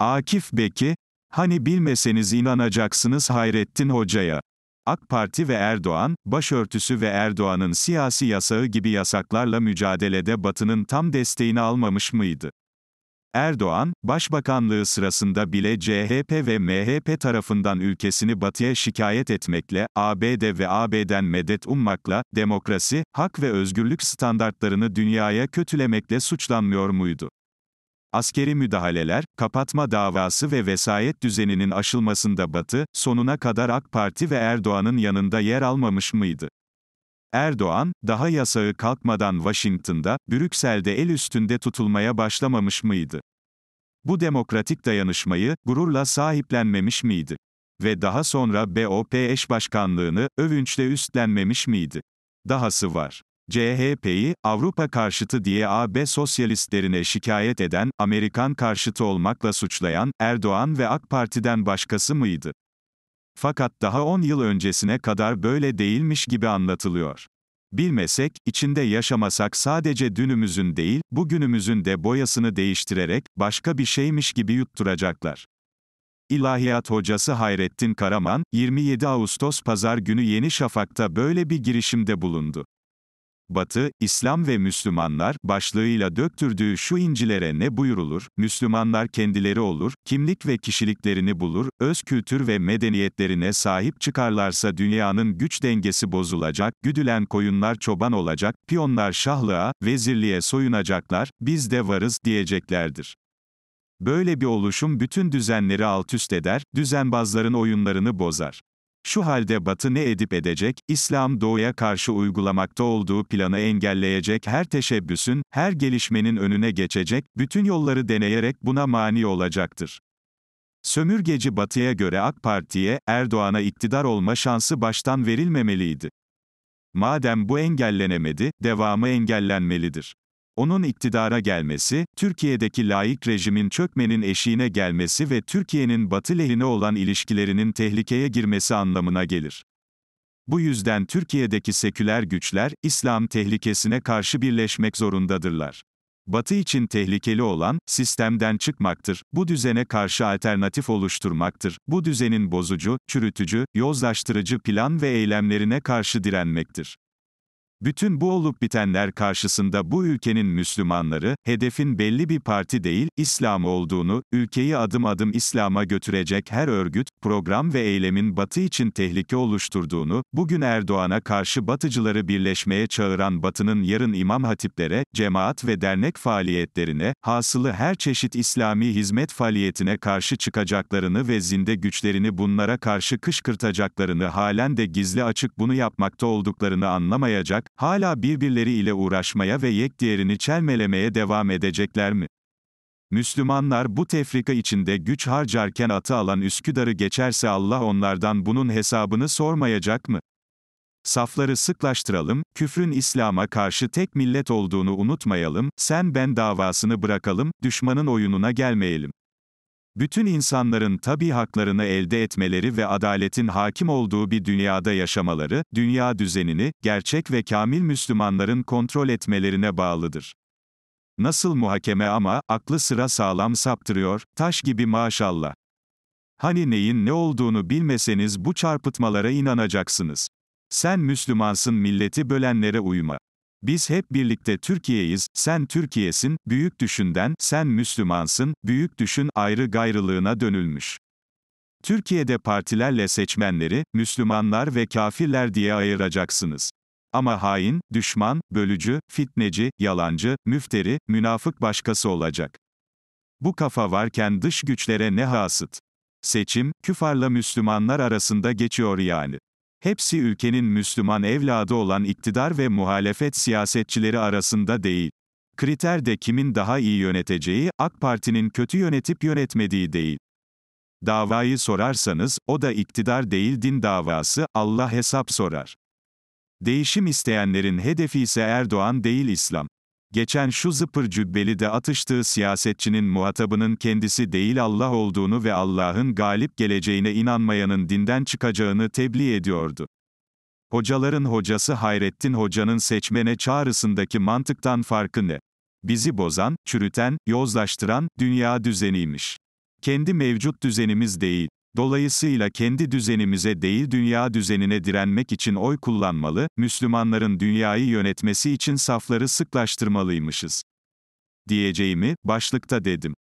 Akif Beki, hani bilmeseniz inanacaksınız Hayrettin Hoca'ya. AK Parti ve Erdoğan, başörtüsü ve Erdoğan'ın siyasi yasağı gibi yasaklarla mücadelede Batı'nın tam desteğini almamış mıydı? Erdoğan, başbakanlığı sırasında bile CHP ve MHP tarafından ülkesini batıya şikayet etmekle, ABD ve AB'den medet ummakla, demokrasi, hak ve özgürlük standartlarını dünyaya kötülemekle suçlanmıyor muydu? Askeri müdahaleler, kapatma davası ve vesayet düzeninin aşılmasında Batı, sonuna kadar AK Parti ve Erdoğan'ın yanında yer almamış mıydı? Erdoğan, daha yasağı kalkmadan Washington'da, Brüksel'de el üstünde tutulmaya başlamamış mıydı? Bu demokratik dayanışmayı, gururla sahiplenmemiş miydi? Ve daha sonra BOP eş başkanlığını, övünçle üstlenmemiş miydi? Dahası var. CHP'yi Avrupa karşıtı diye AB sosyalistlerine şikayet eden, Amerikan karşıtı olmakla suçlayan Erdoğan ve AK Parti'den başkası mıydı? Fakat daha 10 yıl öncesine kadar böyle değilmiş gibi anlatılıyor. Bilmesek, içinde yaşamasak sadece dünümüzün değil, bugünümüzün de boyasını değiştirerek başka bir şeymiş gibi yutturacaklar. İlahiyat hocası Hayrettin Karaman, 27 Ağustos pazar günü Yeni Şafak'ta böyle bir girişimde bulundu. Batı, İslam ve Müslümanlar başlığıyla döktürdüğü şu incilere ne buyurulur? Müslümanlar kendileri olur, kimlik ve kişiliklerini bulur, öz kültür ve medeniyetlerine sahip çıkarlarsa dünyanın güç dengesi bozulacak, güdülen koyunlar çoban olacak, piyonlar şahlığa, vezirliğe soyunacaklar, biz de varız diyeceklerdir. Böyle bir oluşum bütün düzenleri alt üst eder, düzenbazların oyunlarını bozar. Şu halde Batı ne edip edecek, İslam Doğu'ya karşı uygulamakta olduğu planı engelleyecek her teşebbüsün, her gelişmenin önüne geçecek, bütün yolları deneyerek buna mani olacaktır. Sömürgeci Batı'ya göre AK Parti'ye, Erdoğan'a iktidar olma şansı baştan verilmemeliydi. Madem bu engellenemedi, devamı engellenmelidir. Onun iktidara gelmesi, Türkiye'deki laik rejimin çökmenin eşiğine gelmesi ve Türkiye'nin batı lehine olan ilişkilerinin tehlikeye girmesi anlamına gelir. Bu yüzden Türkiye'deki seküler güçler, İslam tehlikesine karşı birleşmek zorundadırlar. Batı için tehlikeli olan, sistemden çıkmaktır, bu düzene karşı alternatif oluşturmaktır, bu düzenin bozucu, çürütücü, yozlaştırıcı plan ve eylemlerine karşı direnmektir. Bütün bu olup bitenler karşısında bu ülkenin Müslümanları, hedefin belli bir parti değil, İslam olduğunu, ülkeyi adım adım İslam'a götürecek her örgüt, program ve eylemin Batı için tehlike oluşturduğunu, bugün Erdoğan'a karşı Batıcıları birleşmeye çağıran Batı'nın yarın imam hatiplere, cemaat ve dernek faaliyetlerine, hasılı her çeşit İslami hizmet faaliyetine karşı çıkacaklarını ve zinde güçlerini bunlara karşı kışkırtacaklarını halen de gizli açık bunu yapmakta olduklarını anlamayacak, olarak, hala birbirleriyle uğraşmaya ve diğerini çelmelemeye devam edecekler mi? Müslümanlar bu tefrika içinde güç harcarken atı alan Üsküdar'ı geçerse Allah onlardan bunun hesabını sormayacak mı? Safları sıklaştıralım, küfrün İslam'a karşı tek millet olduğunu unutmayalım, sen ben davasını bırakalım, düşmanın oyununa gelmeyelim bütün insanların tabi haklarını elde etmeleri ve adaletin hakim olduğu bir dünyada yaşamaları, dünya düzenini, gerçek ve kamil Müslümanların kontrol etmelerine bağlıdır. Nasıl muhakeme ama, aklı sıra sağlam saptırıyor, taş gibi maşallah. Hani neyin ne olduğunu bilmeseniz bu çarpıtmalara inanacaksınız. Sen Müslümansın milleti bölenlere uyma. Biz hep birlikte Türkiye'yiz, sen Türkiye'sin, büyük düşünden, sen Müslümansın, büyük düşün ayrı gayrılığına dönülmüş. Türkiye'de partilerle seçmenleri, Müslümanlar ve kafirler diye ayıracaksınız. Ama hain, düşman, bölücü, fitneci, yalancı, müfteri, münafık başkası olacak. Bu kafa varken dış güçlere ne hasıt. Seçim, küfarla Müslümanlar arasında geçiyor yani. Hepsi ülkenin Müslüman evladı olan iktidar ve muhalefet siyasetçileri arasında değil. Kriter de kimin daha iyi yöneteceği, AK Parti'nin kötü yönetip yönetmediği değil. Davayı sorarsanız, o da iktidar değil din davası, Allah hesap sorar. Değişim isteyenlerin hedefi ise Erdoğan değil İslam. Geçen şu zıpır cübbeli de atıştığı siyasetçinin muhatabının kendisi değil Allah olduğunu ve Allah'ın galip geleceğine inanmayanın dinden çıkacağını tebliğ ediyordu. Hocaların hocası Hayrettin Hoca'nın seçmene çağrısındaki mantıktan farkı ne? Bizi bozan, çürüten, yozlaştıran, dünya düzeniymiş. Kendi mevcut düzenimiz değil. Dolayısıyla kendi düzenimize değil dünya düzenine direnmek için oy kullanmalı, Müslümanların dünyayı yönetmesi için safları sıklaştırmalıymışız. Diyeceğimi, başlıkta dedim.